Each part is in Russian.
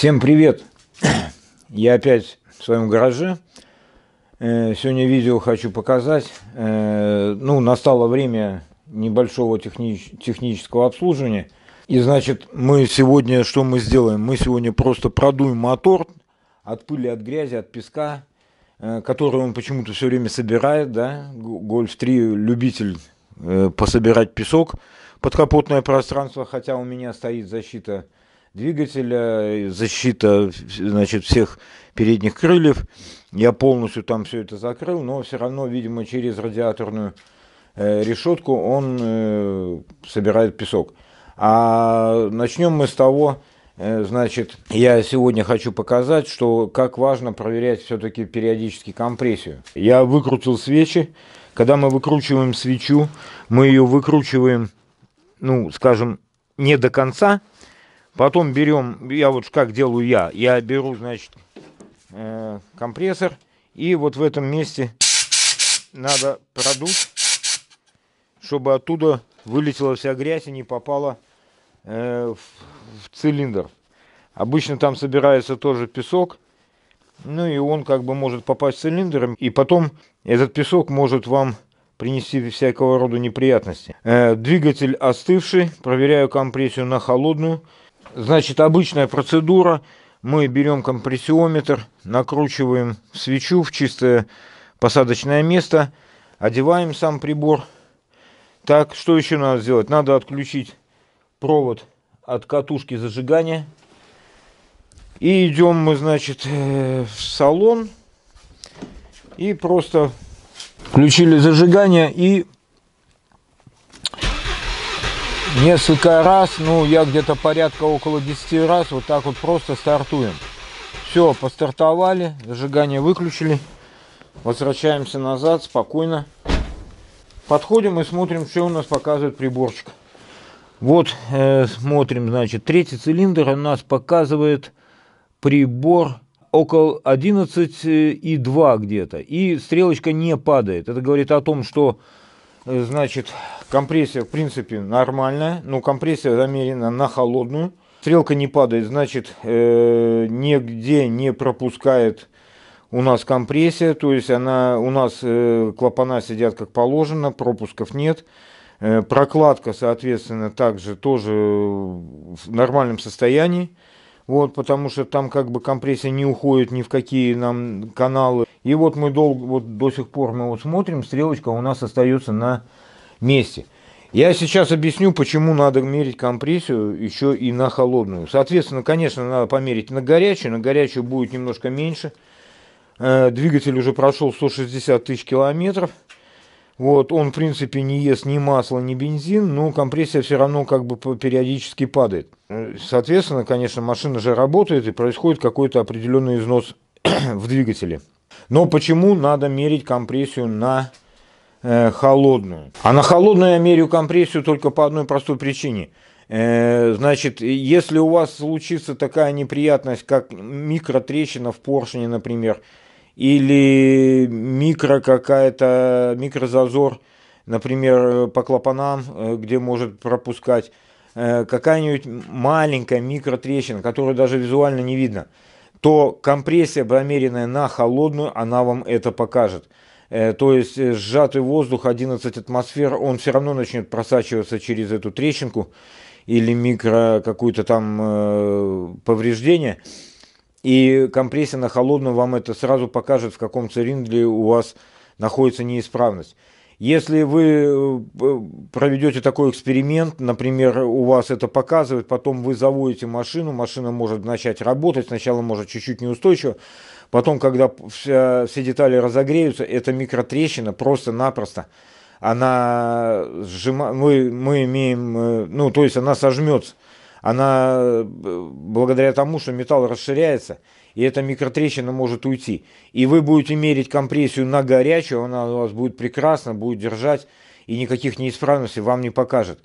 Всем привет! Я опять в своем гараже. Э, сегодня видео хочу показать. Э, ну, настало время небольшого технич технического обслуживания. И значит, мы сегодня, что мы сделаем? Мы сегодня просто продуем мотор от пыли, от грязи, от песка, э, который он почему-то все время собирает, да? Гольф 3 любитель пособирать песок, подкапотное пространство, хотя у меня стоит защита двигателя, защита значит, всех передних крыльев. Я полностью там все это закрыл, но все равно, видимо, через радиаторную э, решетку он э, собирает песок. А начнем мы с того, э, значит, я сегодня хочу показать, что как важно проверять все-таки периодически компрессию. Я выкрутил свечи. Когда мы выкручиваем свечу, мы ее выкручиваем, ну, скажем, не до конца, Потом берем, я вот как делаю я, я беру, значит, э, компрессор, и вот в этом месте надо продуть, чтобы оттуда вылетела вся грязь и не попала э, в, в цилиндр. Обычно там собирается тоже песок, ну и он как бы может попасть в цилиндр, и потом этот песок может вам принести всякого рода неприятности. Э, двигатель остывший, проверяю компрессию на холодную, Значит, обычная процедура. Мы берем компрессиометр, накручиваем свечу в чистое посадочное место, одеваем сам прибор. Так, что еще надо сделать? Надо отключить провод от катушки зажигания. И идем мы, значит, э, в салон. И просто включили зажигание и несколько раз, ну я где-то порядка около 10 раз вот так вот просто стартуем. Все, постартовали, зажигание выключили, возвращаемся назад спокойно. Подходим и смотрим, что у нас показывает приборчик. Вот э, смотрим, значит, третий цилиндр у нас показывает прибор около 11,2 где-то. И стрелочка не падает. Это говорит о том, что Значит, компрессия, в принципе, нормальная, но компрессия намерена на холодную. Стрелка не падает, значит, э, нигде не пропускает у нас компрессия, то есть она у нас э, клапана сидят как положено, пропусков нет. Э, прокладка, соответственно, также тоже в нормальном состоянии. Вот, потому что там как бы компрессия не уходит ни в какие нам каналы. И вот мы долго, вот до сих пор мы вот смотрим, стрелочка у нас остается на месте. Я сейчас объясню, почему надо мерить компрессию еще и на холодную. Соответственно, конечно, надо померить на горячую. На горячую будет немножко меньше. Э, двигатель уже прошел 160 тысяч километров. Вот, он, в принципе, не ест ни масла, ни бензин, но компрессия все равно как бы периодически падает. Э, соответственно, конечно, машина же работает и происходит какой-то определенный износ в двигателе. Но почему надо мерить компрессию на э, холодную? А на холодную я мерю компрессию только по одной простой причине. Э, значит, если у вас случится такая неприятность, как микротрещина в поршне, например, или микро какая-то, микрозазор, например, по клапанам, э, где может пропускать, э, какая-нибудь маленькая микротрещина, которую даже визуально не видно – то компрессия, промеренная на холодную, она вам это покажет. Э, то есть э, сжатый воздух 11 атмосфер, он все равно начнет просачиваться через эту трещинку или микро какое-то там э, повреждение. И компрессия на холодную вам это сразу покажет, в каком цилиндре у вас находится неисправность. Если вы э, проведете такой эксперимент, например, у вас это показывает, потом вы заводите машину, машина может начать работать, сначала может чуть-чуть неустойчиво, потом, когда вся, все детали разогреются, эта микротрещина просто-напросто она сжима... мы, мы имеем, э, ну, то есть она сожмется. Она э, благодаря тому, что металл расширяется – и эта микротрещина может уйти. И вы будете мерить компрессию на горячую, она у вас будет прекрасно, будет держать, и никаких неисправностей вам не покажет.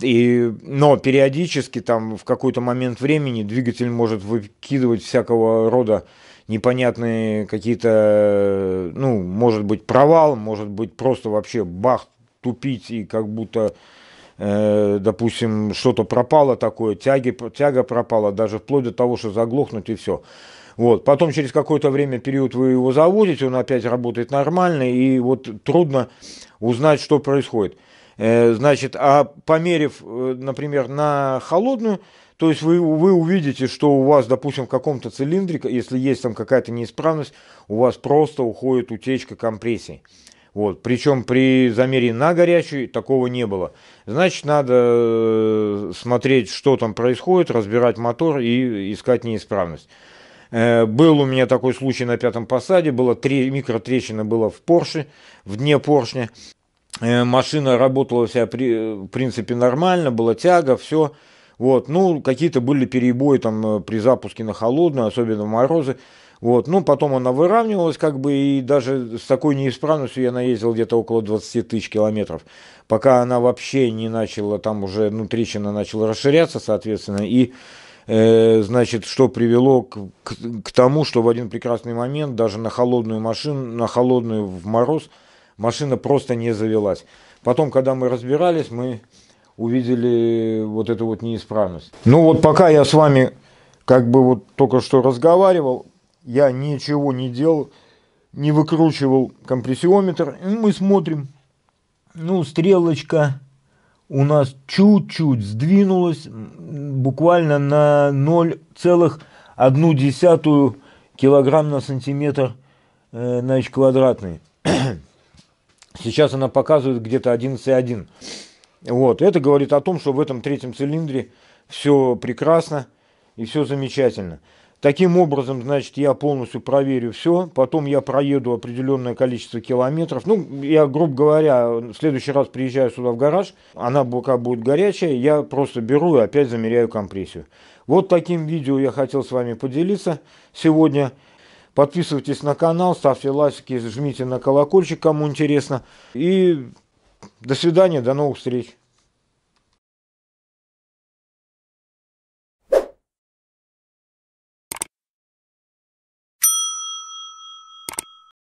И, но периодически там в какой-то момент времени двигатель может выкидывать всякого рода непонятные какие-то, ну, может быть, провал, может быть, просто вообще бах, тупить и как будто Э, допустим, что-то пропало такое, тяги, тяга пропала, даже вплоть до того, что заглохнуть и все. Вот. Потом через какое-то время период вы его заводите, он опять работает нормально, и вот трудно узнать, что происходит. Э, значит, а померив, э, например, на холодную, то есть вы, вы увидите, что у вас, допустим, в каком-то цилиндре, если есть там какая-то неисправность, у вас просто уходит утечка компрессии. Вот. Причем при замере на горячий такого не было. Значит, надо э, смотреть, что там происходит, разбирать мотор и искать неисправность. Э, был у меня такой случай на пятом посаде, было три, микротрещина была в Порше, в дне поршня. Э, машина работала вся, при, в принципе, нормально, была тяга, все. Вот, ну, какие-то были перебои там при запуске на холодную, особенно в морозы. Вот. Ну, потом она выравнивалась, как бы, и даже с такой неисправностью я наездил где-то около 20 тысяч километров, пока она вообще не начала, там уже, ну, трещина начала расширяться, соответственно, и э, значит, что привело к, к, к тому, что в один прекрасный момент даже на холодную машину, на холодную в мороз машина просто не завелась. Потом, когда мы разбирались, мы увидели вот эту вот неисправность. Ну вот пока я с вами как бы вот только что разговаривал, я ничего не делал, не выкручивал компрессиометр. И мы смотрим, ну, стрелочка у нас чуть-чуть сдвинулась, буквально на 0,1 килограмм на сантиметр значит, э, квадратный. Сейчас она показывает где-то 11,1. Вот, это говорит о том, что в этом третьем цилиндре все прекрасно и все замечательно. Таким образом, значит, я полностью проверю все, потом я проеду определенное количество километров. Ну, я, грубо говоря, в следующий раз приезжаю сюда в гараж, она пока будет горячая, я просто беру и опять замеряю компрессию. Вот таким видео я хотел с вами поделиться сегодня. Подписывайтесь на канал, ставьте лайки, жмите на колокольчик, кому интересно. И до свидания, до новых встреч.